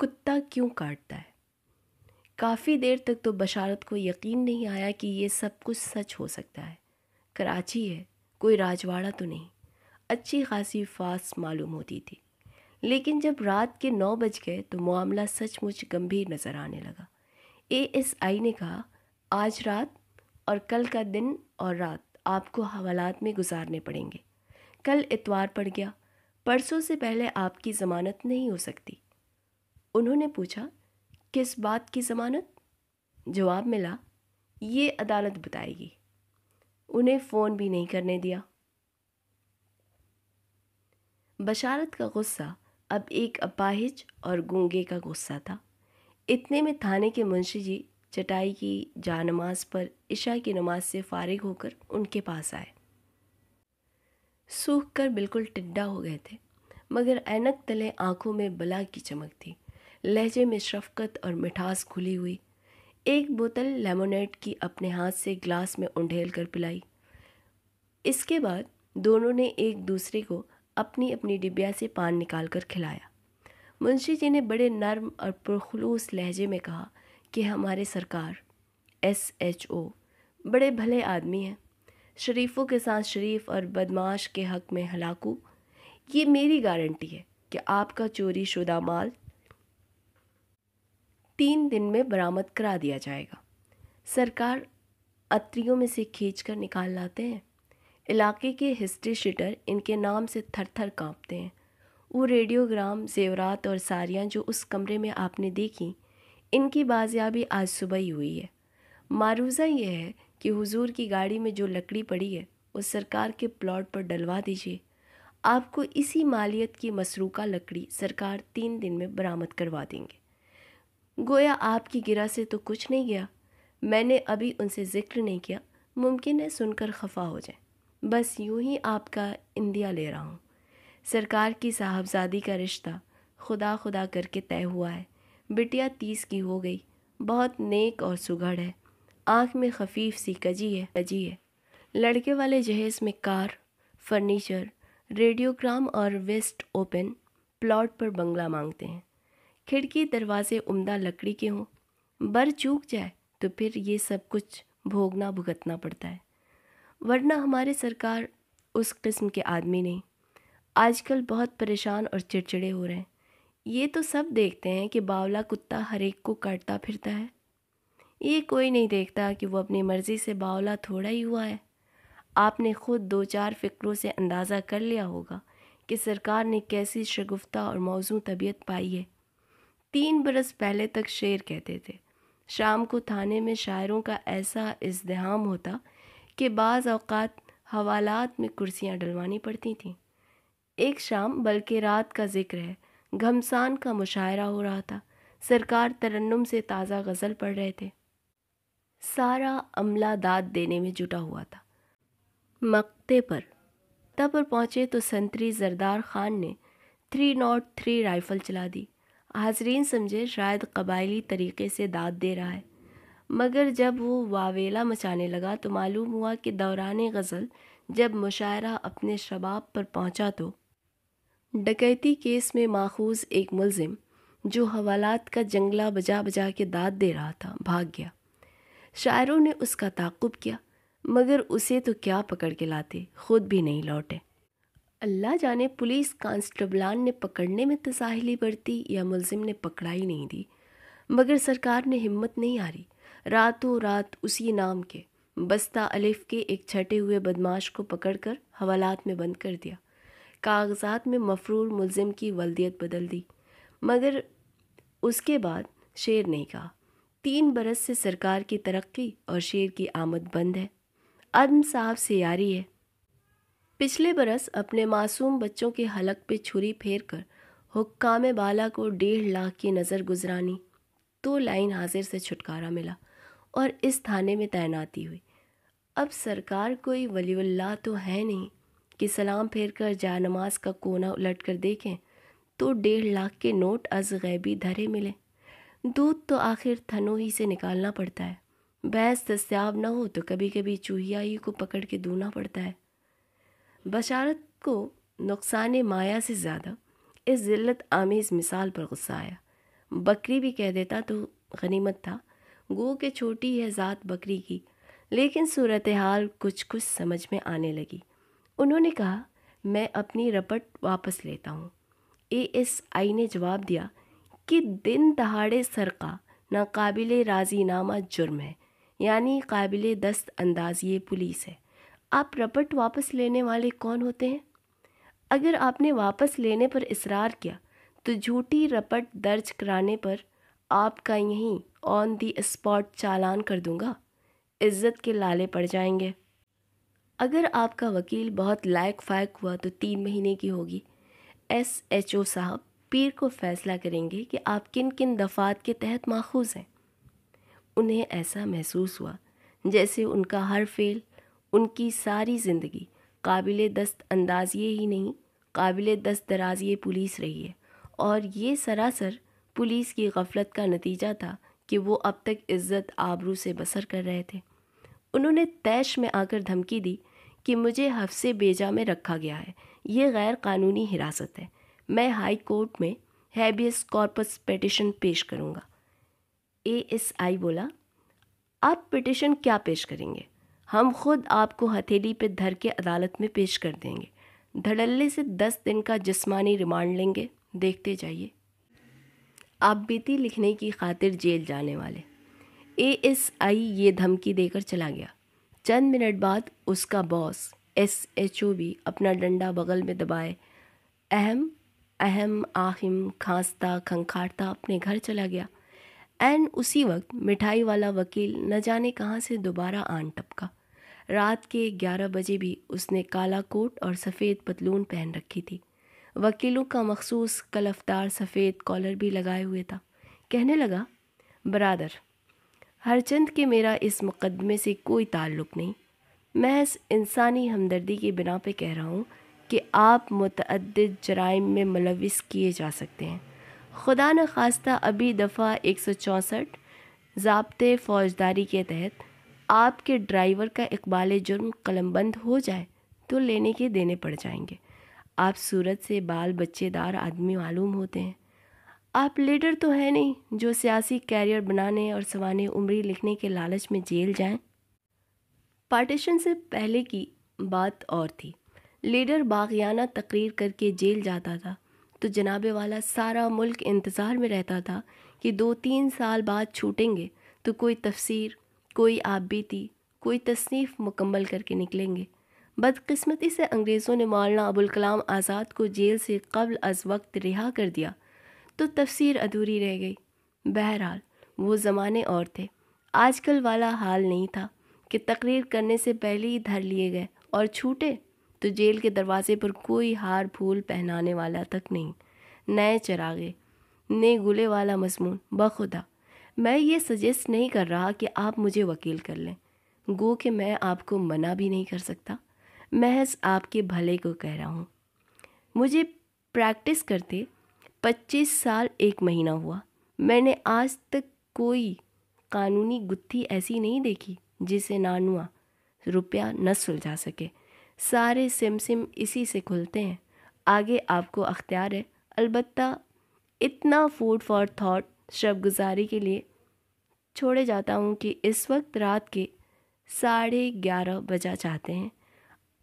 कुत्ता क्यों काटता है काफ़ी देर तक तो बशारत को यकीन नहीं आया कि ये सब कुछ सच हो सकता है कराची है कोई राजवाड़ा तो नहीं अच्छी खासी फास मालूम होती थी लेकिन जब रात के नौ बज गए तो मामला सचमुच गंभीर नज़र आने लगा ए एस आई ने कहा आज रात और कल का दिन और रात आपको हवालात में गुजारने पड़ेंगे कल इतवार पड़ गया परसों से पहले आपकी ज़मानत नहीं हो सकती उन्होंने पूछा किस बात की ज़मानत जवाब मिला ये अदालत बताएगी उन्हें फ़ोन भी नहीं करने दिया बशारत का गुस्सा अब एक अपाहिज और गूंगे का गुस्सा था इतने में थाने के मुंशी जी चटाई की जानमाज पर इशा की नमाज से फारिग होकर उनके पास आए सूख कर बिल्कुल टिड्डा हो गए थे मगर ऐनक तले आंखों में बला की चमक थी लहजे में शफकत और मिठास खुली हुई एक बोतल लेमोनेट की अपने हाथ से ग्लास में उंडेल कर पिलाई इसके बाद दोनों ने एक दूसरे को अपनी अपनी डिब्बिया से पान निकाल कर खिलाया मुंशी जी ने बड़े नर्म और पुरखलूस लहजे में कहा कि हमारे सरकार एस एच ओ बड़े भले आदमी हैं शरीफों के साथ शरीफ और बदमाश के हक में हलाकू ये मेरी गारंटी है कि आपका चोरी शुदा माल तीन दिन में बरामद करा दिया जाएगा सरकार अत्रियों में से खींच कर निकाल लाते हैं इलाके के हिस्ट्री शीटर इनके नाम से थर थर काँपते हैं वो रेडियोग्राम जेवरात और सारियाँ जो उस कमरे में आपने देखी इनकी बाजियाबी आज सुबह ही हुई है मारूजा यह है कि हुजूर की गाड़ी में जो लकड़ी पड़ी है वो सरकार के प्लॉट पर डलवा दीजिए आपको इसी मालियत की मसरूका लकड़ी सरकार तीन दिन में बरामद करवा देंगे गोया आपकी गिरा से तो कुछ नहीं गया मैंने अभी उनसे ज़िक्र नहीं किया मुमकिन है सुनकर खफा हो जाए बस यूं ही आपका इंदिया ले रहा हूँ सरकार की साहबजादी का रिश्ता खुदा खुदा करके तय हुआ है बिटिया तीस की हो गई बहुत नेक और सुगढ़ है आँख में खफीफ सी कजी है कजी है लड़के वाले जहेज़ में कार फर्नीचर रेडियोग्राम और वेस्ट ओपन प्लॉट पर बंगला मांगते हैं खिड़की दरवाजे उम्दा लकड़ी के हों बर चूक जाए तो फिर ये सब कुछ भोगना भुगतना पड़ता है वरना हमारे सरकार उस किस्म के आदमी नहीं आजकल बहुत परेशान और चिड़चिड़े हो रहे हैं ये तो सब देखते हैं कि बावला कुत्ता हर एक को काटता फिरता है ये कोई नहीं देखता कि वो अपनी मर्ज़ी से बावला थोड़ा ही हुआ है आपने खुद दो चार फ़िक्रों से अंदाज़ा कर लिया होगा कि सरकार ने कैसी शगुफ्ता और मौजू तबीयत पाई है तीन बरस पहले तक शेर कहते थे शाम को थाने में शायरों का ऐसा इजदहाम होता कि बाज़ अवकात हवालात में कुर्सियाँ डलवानी पड़ती थीं एक शाम बल्कि रात का जिक्र है घमसान का मुशायरा हो रहा था सरकार तरन्नुम से ताज़ा गज़ल पढ़ रहे थे सारा अमला दाद देने में जुटा हुआ था मक्ते पर तब पर पहुँचे तो संतरी जरदार खान ने थ्री नॉट थ्री राइफ़ल चला दी हाजरीन समझे शायद कबायली तरीके से दाद दे रहा है मगर जब वो वावेला मचाने लगा तो मालूम हुआ कि दौरान गज़ल जब मुशायरा अपने शबाब पर पहुंचा तो डकैती केस में माखूज एक मुलजिम जो हवालात का जंगला बजा बजा के दाद दे रहा था भाग गया शायरों ने उसका ताकुब किया मगर उसे तो क्या पकड़ के लाते खुद भी नहीं लौटे अल्लाह जाने पुलिस कांस्टेबलान ने पकड़ने में तसाहली तो बरती या मुलजिम ने पकड़ा ही नहीं दी मगर सरकार ने हिम्मत नहीं हारी रातों रात उसी नाम के बस्ता अलिफ के एक छठे हुए बदमाश को पकड़कर हवालात में बंद कर दिया कागजात में मफरूर मुलजिम की वलदियत बदल दी मगर उसके बाद शेर नहीं कहा तीन बरस से सरकार की तरक्की और शेर की आमद बंद है अदम साहब से यारी है पिछले बरस अपने मासूम बच्चों के हलक पे छुरी फेर कर हुक्काम बाला को डेढ़ लाख की नज़र गुजरानी तो लाइन हाजिर से छुटकारा मिला और इस थाने में तैनाती हुई अब सरकार कोई वलीवल्ला तो है नहीं कि सलाम फेर कर जा नमाज का कोना उलट कर देखें तो डेढ़ लाख के नोट अजगैबी धरे मिले दूध तो आखिर थनों ही से निकालना पड़ता है भैंस दस्याब ना हो तो कभी कभी चूहिया ही को पकड़ के दूना पड़ता है बशारत को नुकसान माया से ज़्यादा इस ज़िल्लत आमेज़ मिसाल पर गुस्सा आया बकरी भी कह देता तो गनीमत था गो के छोटी है ज़ात बकरी की लेकिन सूरत हाल कुछ कुछ समझ में आने लगी उन्होंने कहा मैं अपनी रपट वापस लेता हूँ ए एस आई ने जवाब दिया कि दिन दहाड़े सर का नाकबिल राजीनामा जुर्म है यानी काबिल दस्त अंदाज ये पुलिस है आप रपट वापस लेने वाले कौन होते हैं अगर आपने वापस लेने पर इसरार किया तो झूठी रपट दर्ज कराने पर आपका यहीं ऑन दी स्पॉट चालान कर दूंगा इज्जत के लाले पड़ जाएंगे अगर आपका वकील बहुत लायक फायक हुआ तो तीन महीने की होगी एस एच ओ साहब पीर को फैसला करेंगे कि आप किन किन दफात के तहत माखूज हैं उन्हें ऐसा महसूस हुआ जैसे उनका हर फेल उनकी सारी ज़िंदगी काबिल दस्त अंदाजिए ही नहीं काबिल दस्त दराजिए पुलिस रही है और ये सरासर पुलिस की गफलत का नतीजा था कि वो अब तक इज़्ज़त आबरू से बसर कर रहे थे उन्होंने तैश में आकर धमकी दी कि मुझे हफ्से बेजा में रखा गया है ये गैर कानूनी हिरासत है मैं हाई कोर्ट में हैबियस कॉर्पस पिटिशन पेश करूँगा ए एस आई बोला आप पिटिशन क्या पेश करेंगे हम खुद आपको हथेली पर धर के अदालत में पेश कर देंगे धड़ल्ले से दस दिन का जिस्मानी रिमांड लेंगे देखते जाइए आप बीती लिखने की खातिर जेल जाने वाले ए एस आई ये धमकी देकर चला गया चंद मिनट बाद उसका बॉस एस एच ओ भी अपना डंडा बगल में दबाए अहम अहम आहिम खांसता खंखारता अपने घर चला गया एंड उसी वक्त मिठाई वाला वकील न जाने कहाँ से दोबारा आन टपका रात के ग्यारह बजे भी उसने काला कोट और सफ़ेद पतलून पहन रखी थी वकीलों का मखसूस कलफदार सफ़ेद कॉलर भी लगाए हुए था कहने लगा बरादर हरचंद के मेरा इस मुकदमे से कोई ताल्लुक़ नहीं महज इंसानी हमदर्दी की बिना पे कह रहा हूँ कि आप मतद जराइम में मुलविस किए जा सकते हैं खुदा न खास्ता अभी दफ़ा एक सौ चौंसठ ज़बते फ़ौजदारी के तहत आपके ड्राइवर का इकबाल जुर्म कलमबंद हो जाए तो लेने के देने पड़ जाएंगे आप सूरत से बाल बच्चेदार आदमी मालूम होते हैं आप लीडर तो है नहीं जो सियासी कैरियर बनाने और सवाने उम्री लिखने के लालच में जेल जाएं। पार्टीशन से पहले की बात और थी लीडर बागियाना तकरीर करके जेल जाता था तो जनाबे वाला सारा मुल्क इंतज़ार में रहता था कि दो तीन साल बाद छूटेंगे तो कोई तफसीर कोई आप बीती कोई तसनीफ़ मुकम्मल करके निकलेंगे बदकस्मती से अंग्रेज़ों ने मौलाना अबुल कलाम आज़ाद को जेल से कबल अज वक्त रिहा कर दिया तो तफसीर अधूरी रह गई बहरहाल वो ज़माने और थे आजकल वाला हाल नहीं था कि तकरीर करने से पहले ही धर लिए गए और छूटे तो जेल के दरवाजे पर कोई हार फूल पहनाने वाला तक नहीं नए चरागे नए गुले वाला मजमून बखुदा मैं ये सजेस्ट नहीं कर रहा कि आप मुझे वकील कर लें गो कि मैं आपको मना भी नहीं कर सकता महज आपके भले को कह रहा हूँ मुझे प्रैक्टिस करते 25 साल एक महीना हुआ मैंने आज तक कोई कानूनी गुत्थी ऐसी नहीं देखी जिसे नानुआ रुपया न सुलझा सके सारे सिम सिम इसी से खुलते हैं आगे आपको अख्तियार है अलबत्ता इतना फूड फॉर थॉट गुजारी के लिए छोड़े जाता हूँ कि इस वक्त रात के साढ़े ग्यारह बजा चाहते हैं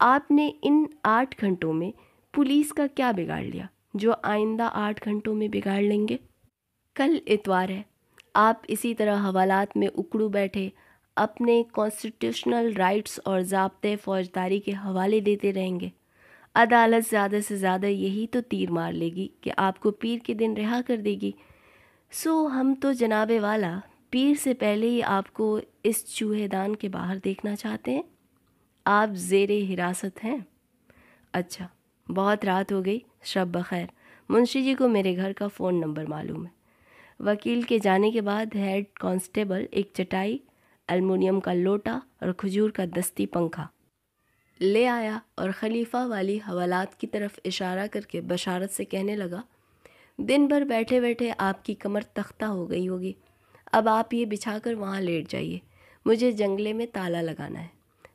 आपने इन आठ घंटों में पुलिस का क्या बिगाड़ लिया जो आइंदा आठ घंटों में बिगाड़ लेंगे कल इतवार है आप इसी तरह हवालात में उकड़ू बैठे अपने कॉन्स्टिट्यूशनल राइट्स और जबते फौजदारी के हवाले देते रहेंगे अदालत ज़्यादा से ज़्यादा यही तो तीर मार लेगी कि आपको पीर के दिन रिहा कर देगी सो हम तो जनाबे वाला पीर से पहले ही आपको इस चूहेदान के बाहर देखना चाहते हैं आप जेर हिरासत हैं अच्छा बहुत रात हो गई शब बखैर मुंशी जी को मेरे घर का फ़ोन नंबर मालूम है वकील के जाने के बाद हेड कांस्टेबल एक चटाई अलमोनियम का लोटा और खजूर का दस्ती पंखा ले आया और खलीफा वाली हवालात की तरफ इशारा करके बशारत से कहने लगा दिन भर बैठे बैठे आपकी कमर तख्ता हो गई होगी अब आप ये बिछा कर वहाँ लेट जाइए मुझे जंगले में ताला लगाना है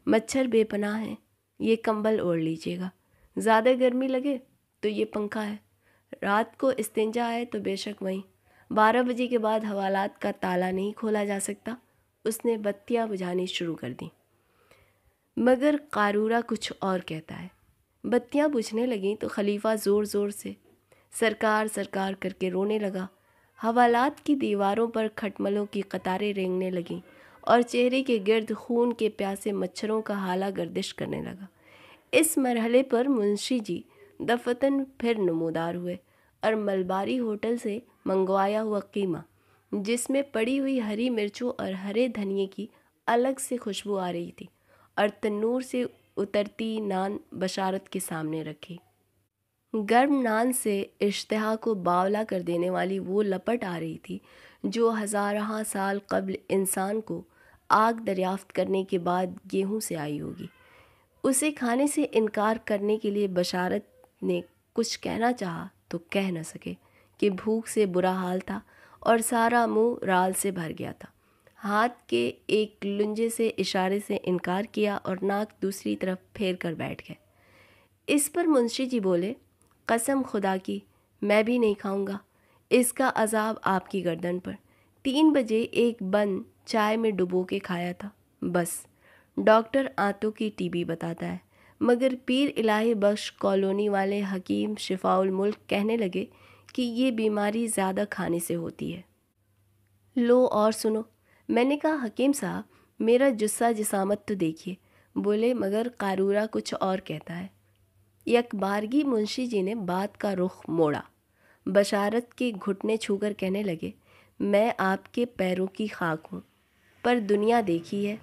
मच्छर बेपनाह है ये कंबल ओढ़ लीजिएगा ज़्यादा गर्मी लगे तो ये पंखा है रात को इस्तेंजा आए तो बेशक वहीं बारह बजे के बाद हवालात का ताला नहीं खोला जा सकता उसने बत्तियाँ बुझानी शुरू कर दी मगर कारूरा कुछ और कहता है बत्तियाँ बुझने लगीं तो खलीफा ज़ोर ज़ोर से सरकार सरकार करके रोने लगा हवालात की दीवारों पर खटमलों की कतारें रेंगने लगीं और चेहरे के गिर्द खून के प्यासे मच्छरों का हाला गर्दिश करने लगा इस मरहले पर मुंशी जी दफतन फिर नमोदार हुए और मलबारी होटल से मंगवाया हुआ कीमा जिसमें पड़ी हुई हरी मिर्चों और हरे धनिए की अलग से खुशबू आ रही थी और तन्नूर से उतरती नान बशारत के सामने रखी गर्म नान से इश्तहा को बावला कर देने वाली वो लपट आ रही थी जो हज़ारहा साल कबल इंसान को आग दरियाफ्त करने के बाद गेहूं से आई होगी उसे खाने से इनकार करने के लिए बशारत ने कुछ कहना चाहा तो कह न सके कि भूख से बुरा हाल था और सारा मुंह राल से भर गया था हाथ के एक लुंजे से इशारे से इनकार किया और नाक दूसरी तरफ फेर कर बैठ गए इस पर मुंशी जी बोले कसम खुदा की मैं भी नहीं खाऊंगा इसका अजाब आपकी गर्दन पर तीन बजे एक बन चाय में डुबो के खाया था बस डॉक्टर आंतों की टीबी बताता है मगर पीर इलाही बख्श कॉलोनी वाले हकीम शिफाउल मुल्क कहने लगे कि ये बीमारी ज़्यादा खाने से होती है लो और सुनो मैंने कहा हकीम साहब मेरा जुस्सा जिसामत तो देखिए बोले मगर कारूरा कुछ और कहता है यकबारगी मुंशी जी ने बात का रुख मोड़ा बशारत के घुटने छूकर कहने लगे मैं आपके पैरों की खाक हूँ पर दुनिया देखी है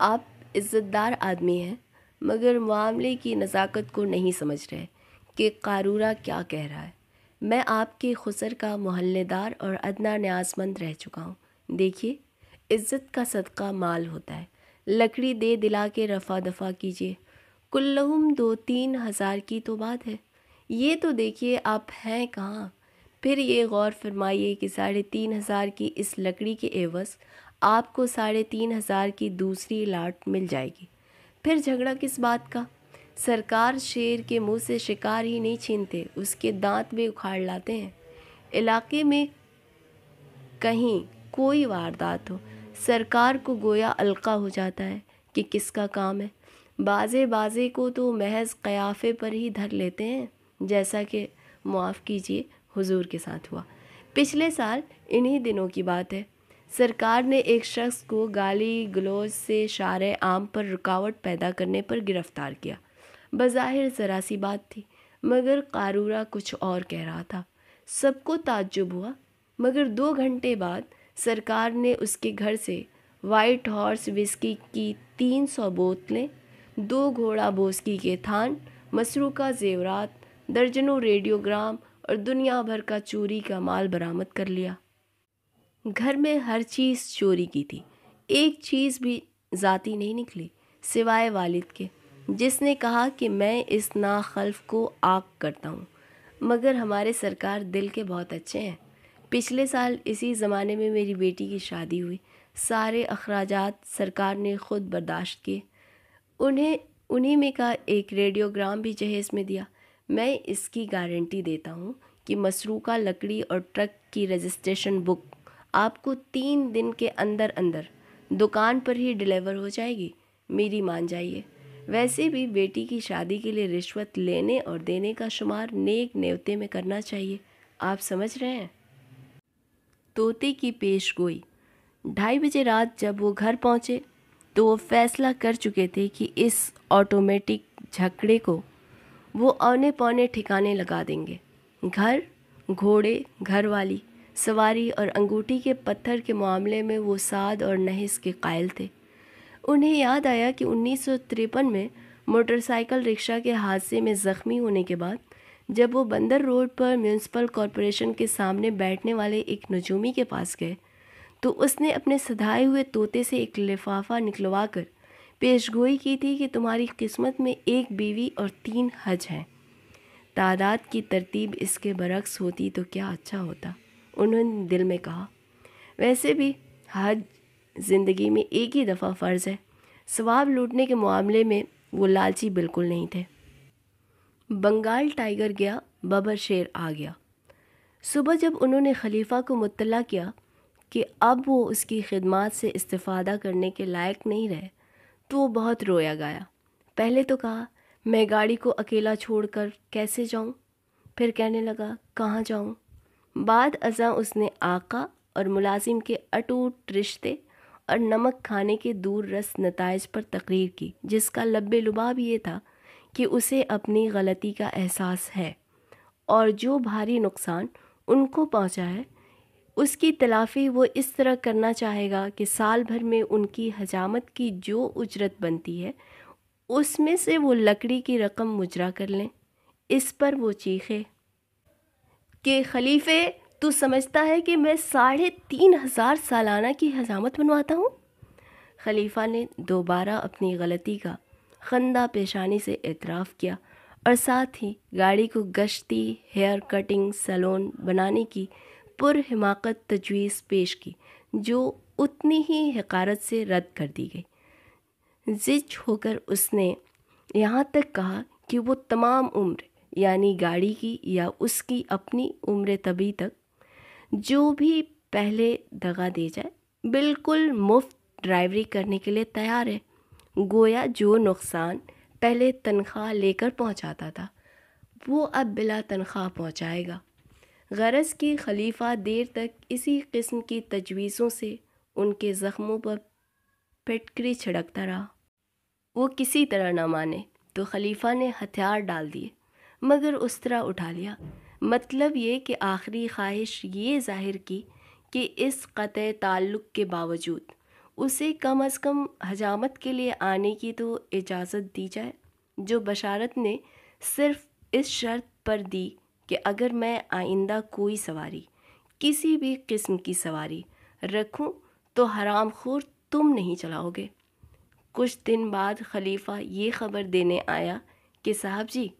आप इज़्ज़तदार आदमी हैं मगर मामले की नज़ाकत को नहीं समझ रहे कि कारूरा क्या कह रहा है मैं आपके खुसर का मोहल्लेदार और अदना न्याजमंद रह चुका हूँ देखिए इज़्ज़त का सदका माल होता है लकड़ी दे दिला के रफा दफा कीजिए कुल्लहुम दो तीन हज़ार की तो बात है ये तो देखिए आप हैं कहाँ फिर ये गौर फरमाइए कि साढ़े तीन हज़ार की इस लकड़ी के एवज़ आपको साढ़े तीन हज़ार की दूसरी लाट मिल जाएगी फिर झगड़ा किस बात का सरकार शेर के मुंह से शिकार ही नहीं छीनते उसके दांत भी उखाड़ लाते हैं इलाके में कहीं कोई वारदात हो सरकार को गोया अलका हो जाता है कि किसका काम है बाज़े बाज़े को तो महज क़याफ़े पर ही धर लेते हैं जैसा कि माफ़ कीजिए हुजूर के साथ हुआ पिछले साल इन्हीं दिनों की बात है सरकार ने एक शख्स को गाली गलोज से शार आम पर रुकावट पैदा करने पर गिरफ्तार किया बज़ाहिर ज़रा सी बात थी मगर कारूरा कुछ और कह रहा था सबको ताज्जुब हुआ मगर दो घंटे बाद सरकार ने उसके घर से वाइट हॉर्स विस्की की तीन सौ बोतलें दो घोड़ा बोस्की के थान मसरू का जेवरात दर्जनों रेडियोग्राम और दुनिया भर का चोरी का माल बरामद कर लिया घर में हर चीज़ चोरी की थी एक चीज़ भी ज़ाती नहीं निकली सिवाय वालिद के जिसने कहा कि मैं इस नाखल्फ को आग करता हूँ मगर हमारे सरकार दिल के बहुत अच्छे हैं पिछले साल इसी ज़माने में मेरी बेटी की शादी हुई सारे अखराजात सरकार ने खुद बर्दाश्त किए उन्हें उन्हीं में का एक रेडियोग्राम भी जहेज़ में दिया मैं इसकी गारंटी देता हूँ कि मसरूका लकड़ी और ट्रक की रजिस्ट्रेशन बुक आपको तीन दिन के अंदर अंदर दुकान पर ही डिलीवर हो जाएगी मेरी मान जाइए वैसे भी बेटी की शादी के लिए रिश्वत लेने और देने का शुमार नेक नेवते में करना चाहिए आप समझ रहे हैं तोते की पेश गोई ढाई बजे रात जब वो घर पहुँचे तो वो फैसला कर चुके थे कि इस ऑटोमेटिक झकड़े को वो औने पौने ठिकाने लगा देंगे घर घोड़े घरवाली सवारी और अंगूठी के पत्थर के मामले में वो साद और नहस के कायल थे उन्हें याद आया कि उन्नीस में मोटरसाइकिल रिक्शा के हादसे में ज़ख्मी होने के बाद जब वो बंदर रोड पर म्यूनसिपल कॉरपोरेशन के सामने बैठने वाले एक नजूमी के पास गए तो उसने अपने सधाए हुए तोते से एक लिफाफा निकलवा कर पेशगोई की थी कि तुम्हारी किस्मत में एक बीवी और तीन हज हैं तादाद की तरतीब इसके बरक्स होती तो क्या अच्छा होता उन्होंने दिल में कहा वैसे भी हज ज़िंदगी में एक ही दफ़ा फ़र्ज़ है स्वाब लूटने के मामले में वो लालची बिल्कुल नहीं थे बंगाल टाइगर गया बबर शेर आ गया सुबह जब उन्होंने खलीफा को मुतला किया कि अब वो उसकी खिदमत से इस्ता करने के लायक नहीं रहे तो वो बहुत रोया गया पहले तो कहा मैं गाड़ी को अकेला छोड़कर कैसे जाऊं? फिर कहने लगा कहाँ जाऊं? बाद अजा उसने आका और मुलाजिम के अटूट रिश्ते और नमक खाने के दूर रस नतज पर तकरीर की जिसका लब लुबाब ये था कि उसे अपनी गलती का एहसास है और जो भारी नुकसान उनको पहुँचा है उसकी तलाफ़ी वो इस तरह करना चाहेगा कि साल भर में उनकी हजामत की जो उजरत बनती है उसमें से वो लकड़ी की रकम मुजरा कर लें इस पर वो चीखे कि खलीफे तू समझता है कि मैं साढ़े तीन हज़ार सालाना की हजामत बनवाता हूँ खलीफा ने दोबारा अपनी गलती का खंदा पेशानी से एतराफ़ किया और साथ ही गाड़ी को गश्ती हेयर कटिंग सलोन बनाने की पुर हिमाकत तजवीज़ पेश की जो उतनी ही हकारत से रद्द कर दी गई जिज होकर उसने यहाँ तक कहा कि वो तमाम उम्र यानी गाड़ी की या उसकी अपनी उम्र तभी तक जो भी पहले दगा दे जाए बिल्कुल मुफ्त ड्राइवरी करने के लिए तैयार है गोया जो नुकसान पहले तनख्वाह लेकर पहुंचाता था वो अब बिला तनख्वाह पहुंचाएगा गरज के खलीफा देर तक इसी किस्म की तजवीज़ों से उनके ज़ख्मों पर पेटकरी छिड़कता रहा वो किसी तरह ना माने तो खलीफा ने हथियार डाल दिए मगर उस तरह उठा लिया मतलब ये कि आखिरी ख्वाहिश ये जाहिर की कि इस क़त ताल्लुक़ के बावजूद उसे कम अज़ कम हजामत के लिए आने की तो इजाज़त दी जाए जो बशारत ने सिर्फ़ इस शर्त पर दी कि अगर मैं आइंदा कोई सवारी किसी भी किस्म की सवारी रखूं तो हराम खोर तुम नहीं चलाओगे कुछ दिन बाद खलीफा ये खबर देने आया कि साहब जी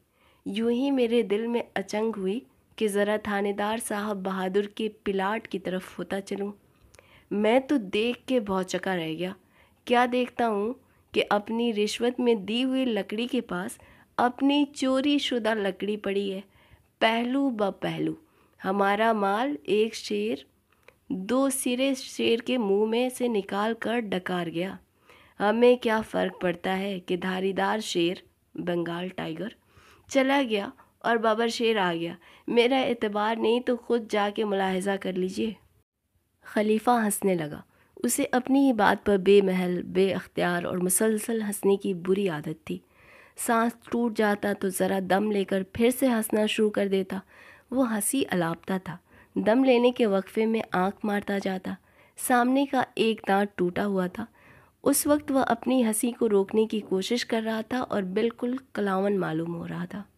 यूं ही मेरे दिल में अचंग हुई कि ज़रा थानेदार साहब बहादुर के पिलाट की तरफ होता चलूं मैं तो देख के बहुत चका रह गया क्या देखता हूँ कि अपनी रिश्वत में दी हुई लकड़ी के पास अपनी चोरी शुदा लकड़ी पड़ी है पहलू ब पहलू हमारा माल एक शेर दो सिरे शेर के मुंह में से निकाल कर डकार गया हमें क्या फ़र्क पड़ता है कि धारीदार शेर बंगाल टाइगर चला गया और बाबर शेर आ गया मेरा एतबार नहीं तो खुद जाके मुलाहजा कर लीजिए खलीफा हंसने लगा उसे अपनी ही बात पर बेमहल बे और मुसलसल हंसने की बुरी आदत थी सांस टूट जाता तो ज़रा दम लेकर फिर से हंसना शुरू कर देता वो हंसी अलापता था दम लेने के वक्फे में आंख मारता जाता सामने का एक दांत टूटा हुआ था उस वक्त वह अपनी हंसी को रोकने की कोशिश कर रहा था और बिल्कुल कलावन मालूम हो रहा था